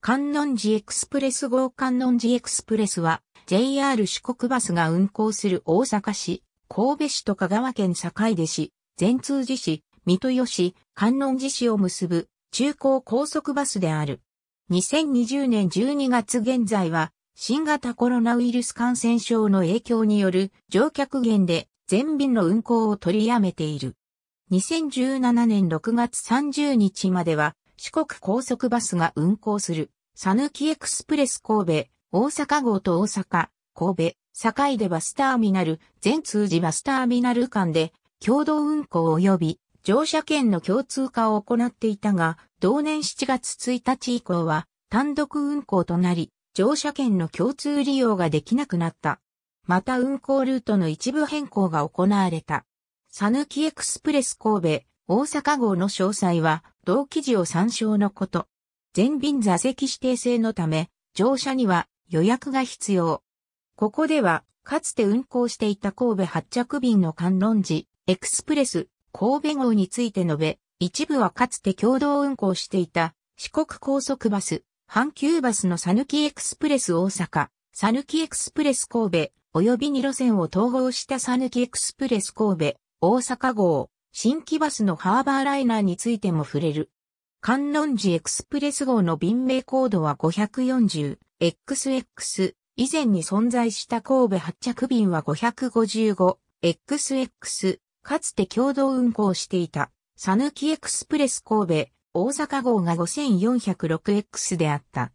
観音寺エクスプレス号観音寺エクスプレスは JR 四国バスが運行する大阪市、神戸市と香川県境出市、善通寺市、三豊市、観音寺市を結ぶ中高高速バスである。2020年12月現在は新型コロナウイルス感染症の影響による乗客減で全便の運行を取りやめている。2017年6月30日までは四国高速バスが運行する、さぬきエクスプレス神戸、大阪号と大阪、神戸、堺でバスターミナル、全通時バスターミナル間で、共同運行及び乗車券の共通化を行っていたが、同年7月1日以降は単独運行となり、乗車券の共通利用ができなくなった。また運行ルートの一部変更が行われた。さぬきエクスプレス神戸、大阪号の詳細は同記事を参照のこと。全便座席指定制のため、乗車には予約が必要。ここでは、かつて運行していた神戸発着便の観論時、エクスプレス、神戸号について述べ、一部はかつて共同運行していた四国高速バス、阪急バスのサヌキエクスプレス大阪、サヌキエクスプレス神戸、及び2路線を統合したサヌキエクスプレス神戸、大阪号、新規バスのハーバーライナーについても触れる。観音寺エクスプレス号の便名コードは 540XX 以前に存在した神戸発着便は 555XX かつて共同運行していたサヌキエクスプレス神戸大阪号が 5406X であった。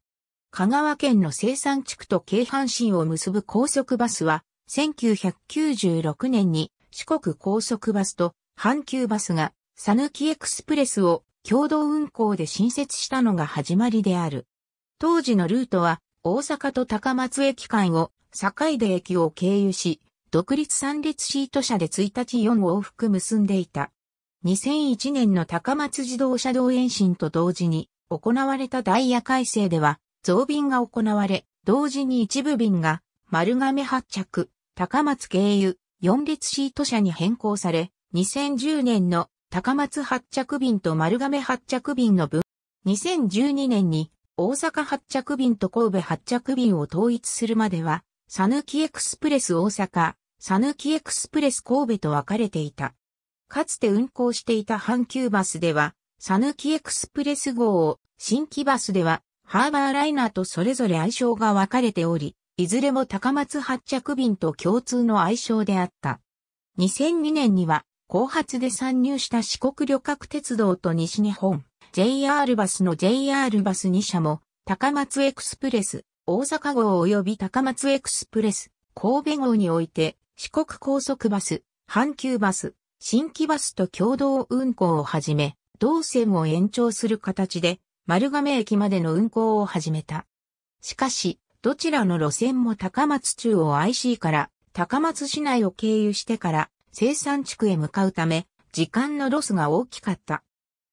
香川県の生産地区と京阪神を結ぶ高速バスは1996年に四国高速バスと阪急バスが、さぬきエクスプレスを共同運行で新設したのが始まりである。当時のルートは、大阪と高松駅間を、堺出駅を経由し、独立三列シート車で1日4往復結んでいた。2001年の高松自動車道延伸と同時に行われたダイヤ改正では増便が行われ、同時に一部便が丸亀発着、高松経由、4列シート車に変更され、2010年の高松発着便と丸亀発着便の分、2012年に大阪発着便と神戸発着便を統一するまでは、サヌキエクスプレス大阪、サヌキエクスプレス神戸と分かれていた。かつて運行していた阪急バスでは、サヌキエクスプレス号を、新規バスでは、ハーバーライナーとそれぞれ愛称が分かれており、いずれも高松発着便と共通の愛称であった。2002年には、後発で参入した四国旅客鉄道と西日本、JR バスの JR バス2社も、高松エクスプレス、大阪号及び高松エクスプレス、神戸号において、四国高速バス、阪急バス、新規バスと共同運行を始め、同線を延長する形で、丸亀駅までの運行を始めた。しかし、どちらの路線も高松中央 IC から、高松市内を経由してから、生産地区へ向かうため、時間のロスが大きかった。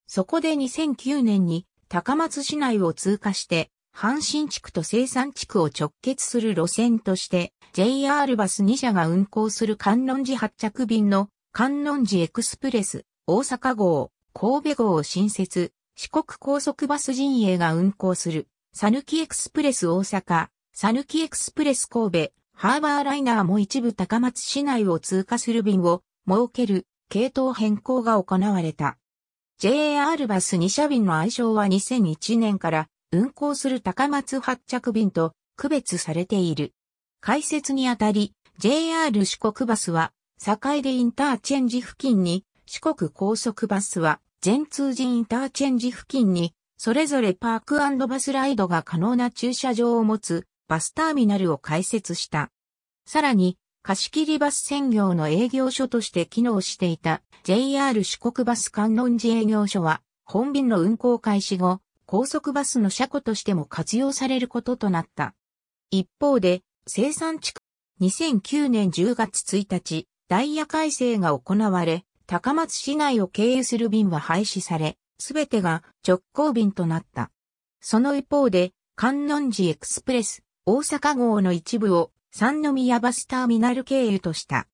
そこで2009年に高松市内を通過して、阪神地区と生産地区を直結する路線として、JR バス2社が運行する観音寺発着便の観音寺エクスプレス、大阪号、神戸号を新設、四国高速バス陣営が運行する、さぬきエクスプレス大阪、さぬきエクスプレス神戸、ハーバーライナーも一部高松市内を通過する便を設ける系統変更が行われた。JR バス2社便の愛称は2001年から運行する高松発着便と区別されている。開設にあたり JR 四国バスは境でインターチェンジ付近に四国高速バスは全通人インターチェンジ付近にそれぞれパークバスライドが可能な駐車場を持つバスターミナルを開設した。さらに、貸切バス専業の営業所として機能していた JR 四国バス観音寺営業所は、本便の運行開始後、高速バスの車庫としても活用されることとなった。一方で、生産地区、2009年10月1日、ダイヤ改正が行われ、高松市内を経由する便は廃止され、すべてが直行便となった。その一方で、観音寺エクスプレス、大阪号の一部を三宮バスターミナル経由とした。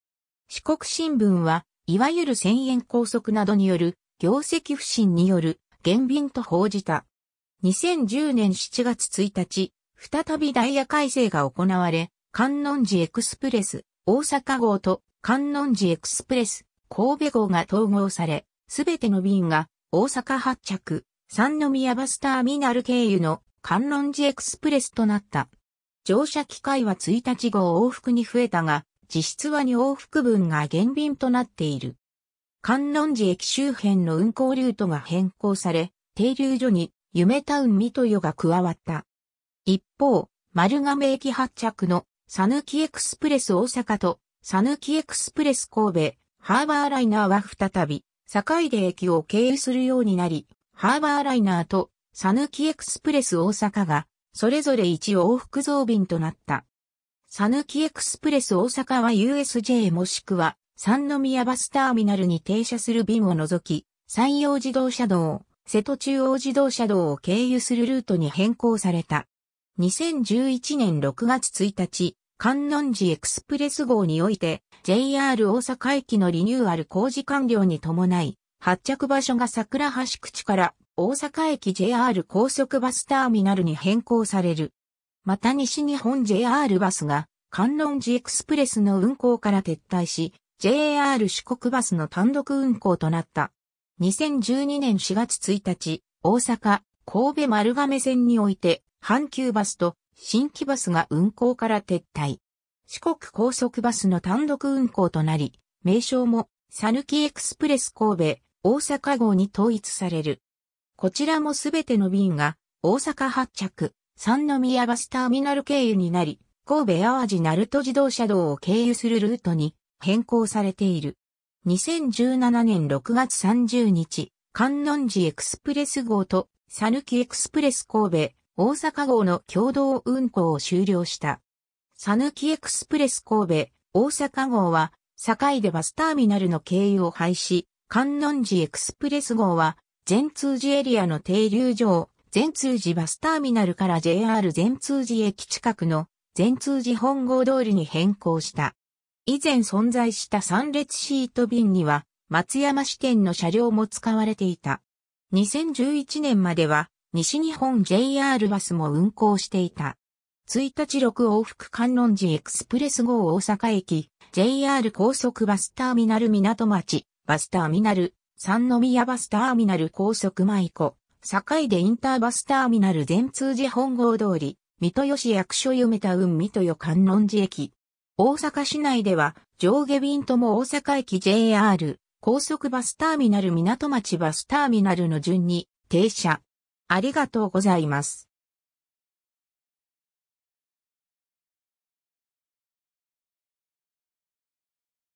四国新聞は、いわゆる千円拘束などによる業績不振による減便と報じた。2010年7月1日、再びダイヤ改正が行われ、観音寺エクスプレス大阪号と観音寺エクスプレス神戸号が統合され、すべての便が大阪発着、三宮バスターミナル経由の観音寺エクスプレスとなった。乗車機会は1日号往復に増えたが、実質は2往復分が減便となっている。観音寺駅周辺の運行ルートが変更され、停留所に夢タウンとよが加わった。一方、丸亀駅発着のさぬきエクスプレス大阪とさぬきエクスプレス神戸、ハーバーライナーは再び、堺で駅を経由するようになり、ハーバーライナーとさぬきエクスプレス大阪がそれぞれ1往復増便となった。さぬきエクスプレス大阪は USJ もしくは三宮バスターミナルに停車する便を除き、山陽自動車道、瀬戸中央自動車道を経由するルートに変更された。2011年6月1日、観音寺エクスプレス号において、JR 大阪駅のリニューアル工事完了に伴い、発着場所が桜橋口から大阪駅 JR 高速バスターミナルに変更される。また西日本 JR バスが、観音寺エクスプレスの運行から撤退し、JR 四国バスの単独運行となった。2012年4月1日、大阪、神戸丸亀線において、阪急バスと新規バスが運行から撤退。四国高速バスの単独運行となり、名称も、さぬきエクスプレス神戸、大阪号に統一される。こちらもすべての便が大阪発着、三宮バスターミナル経由になり、神戸淡路鳴門自動車道を経由するルートに変更されている。2017年6月30日、観音寺エクスプレス号とサヌキエクスプレス神戸、大阪号の共同運行を終了した。サヌキエクスプレス神戸、大阪号は、堺でバスターミナルの経由を廃止、観音寺エクスプレス号は、全通寺エリアの停留場、全通寺バスターミナルから JR 全通寺駅近くの全通寺本郷通りに変更した。以前存在した3列シート便には松山支店の車両も使われていた。2011年までは西日本 JR バスも運行していた。1日6往復観音寺エクスプレス号大阪駅、JR 高速バスターミナル港町、バスターミナル、三宮バスターミナル高速舞子、堺でインターバスターミナル全通寺本郷通り、三豊市役所めた運三豊観音寺駅。大阪市内では、上下便とも大阪駅 JR、高速バスターミナル港町バスターミナルの順に停車。ありがとうございます。